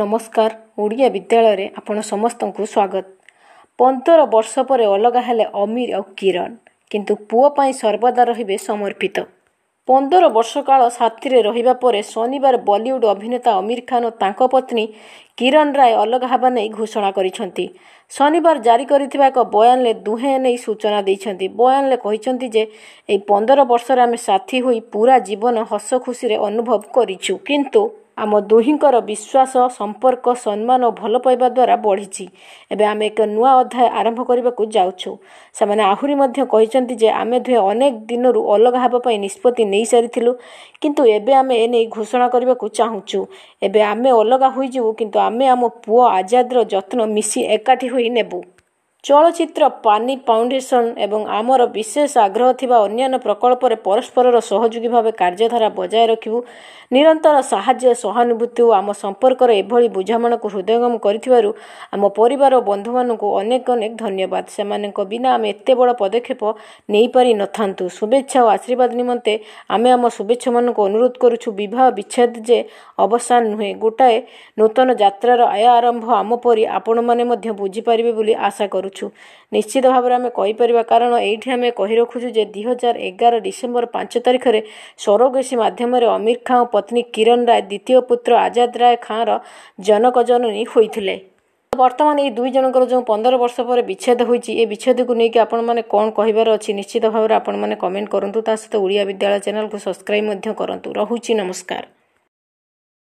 ନମସ୍କାର ଓଡ଼ିଆ ବିଦ୍ୟାଳୟରେ ଆପଣ ସମସ୍ତଙ୍କୁ ସ୍ୱାଗତ ପନ୍ଦର ବର୍ଷ ପରେ ଅଲଗା ହେଲେ ଅମୀର ଆଉ କିରଣ କିନ୍ତୁ ପୁଅ ପାଇଁ ସର୍ବଦା ରହିବେ ସମର୍ପିତ ପନ୍ଦର ବର୍ଷ କାଳ ସାଥିରେ ରହିବା ପରେ ଶନିବାର ବଲିଉଡ଼ ଅଭିନେତା ଅମୀର ଖାନ ଓ ତାଙ୍କ ପତ୍ନୀ କିରଣ ରାୟ ଅଲଗା ହେବା ନେଇ ଘୋଷଣା କରିଛନ୍ତି ଶନିବାର ଜାରି କରିଥିବା ଏକ ବୟାନରେ ଦୁହେଁ ନେଇ ସୂଚନା ଦେଇଛନ୍ତି ବୟାନରେ କହିଛନ୍ତି ଯେ ଏହି ପନ୍ଦର ବର୍ଷରେ ଆମେ ସାଥୀ ହୋଇ ପୁରା ଜୀବନ ହସ ଖୁସିରେ ଅନୁଭବ କରିଛୁ କିନ୍ତୁ ଆମ ଦୁହିଁଙ୍କର ବିଶ୍ୱାସ ସମ୍ପର୍କ ସମ୍ମାନ ଓ ଭଲ ପାଇବା ଦ୍ୱାରା ବଢ଼ିଛି ଏବେ ଆମେ ଏକ ନୂଆ ଅଧ୍ୟାୟ ଆରମ୍ଭ କରିବାକୁ ଯାଉଛୁ ସେମାନେ ଆହୁରି ମଧ୍ୟ କହିଛନ୍ତି ଯେ ଆମେ ଦୁହେଁ ଅନେକ ଦିନରୁ ଅଲଗା ହେବା ପାଇଁ ନିଷ୍ପତ୍ତି ନେଇସାରିଥିଲୁ କିନ୍ତୁ ଏବେ ଆମେ ଏ ନେଇ ଘୋଷଣା କରିବାକୁ ଚାହୁଁଛୁ ଏବେ ଆମେ ଅଲଗା ହୋଇଯିବୁ କିନ୍ତୁ ଆମେ ଆମ ପୁଅ ଆଜାଦର ଯତ୍ନ ମିଶି ଏକାଠି ହୋଇ ନେବୁ ଚଳଚ୍ଚିତ୍ର ପାନି ଫାଉଣ୍ଡେସନ୍ ଏବଂ ଆମର ବିଶେଷ ଆଗ୍ରହ ଥିବା ଅନ୍ୟାନ୍ୟ ପ୍ରକଳ୍ପରେ ପରସ୍ପରର ସହଯୋଗୀ ଭାବେ କାର୍ଯ୍ୟଧାରା ବଜାୟ ରଖିବୁ ନିରନ୍ତର ସାହାଯ୍ୟ ସହାନୁଭୂତି ଓ ଆମ ସମ୍ପର୍କର ଏଭଳି ବୁଝାମଣାକୁ ହୃଦୟଙ୍ଗମ କରିଥିବାରୁ ଆମ ପରିବାର ଓ ବନ୍ଧୁମାନଙ୍କୁ ଅନେକ ଅନେକ ଧନ୍ୟବାଦ ସେମାନଙ୍କ ବିନା ଆମେ ଏତେ ବଡ଼ ପଦକ୍ଷେପ ନେଇପାରିନଥାନ୍ତୁ ଶୁଭେଚ୍ଛା ଓ ଆଶୀର୍ବାଦ ନିମନ୍ତେ ଆମେ ଆମ ଶୁଭେଚ୍ଛାମାନଙ୍କୁ ଅନୁରୋଧ କରୁଛୁ ବିବାହ ବିଚ୍ଛେଦ ଯେ ଅବସାନ ନୁହେଁ ଗୋଟାଏ ନୂତନ ଯାତ୍ରାର ଆୟ ଆରମ୍ଭ ଆମ ପରି ଆପଣମାନେ ମଧ୍ୟ ବୁଝିପାରିବେ ବୋଲି ଆଶା କରୁଛୁ କରୁଛୁ ନିଶ୍ଚିତ ଭାବରେ ଆମେ କହିପାରିବା କାରଣ ଏଇଠି ଆମେ କହି ରଖୁଛୁ ଯେ ଦୁଇ ହଜାର ଏଗାର ଡିସେମ୍ବର ପାଞ୍ଚ ତାରିଖରେ ସରୋଗେସି ମାଧ୍ୟମରେ ଅମିର ଖାଁ ପତ୍ନୀ କିରଣ ରାୟ ଦ୍ୱିତୀୟ ପୁତ୍ର ଆଜାଦ ରାୟ ଖାଁର ଜନକ ଜନନୀ ହୋଇଥିଲେ ବର୍ତ୍ତମାନ ଏଇ ଦୁଇ ଜଣଙ୍କର ଯେଉଁ ପନ୍ଦର ବର୍ଷ ପରେ ବିଚ୍ଛେଦ ହୋଇଛି ଏ ବିଚ୍ଛେଦକୁ ନେଇକି ଆପଣମାନେ କ'ଣ କହିବାର ଅଛି ନିଶ୍ଚିତ ଭାବରେ ଆପଣମାନେ କମେଣ୍ଟ କରନ୍ତୁ ତା ସହିତ ଓଡ଼ିଆ ବିଦ୍ୟାଳୟ ଚ୍ୟାନେଲକୁ ସବସ୍କ୍ରାଇବ୍ ମଧ୍ୟ କରନ୍ତୁ ରହୁଛି ନମସ୍କାର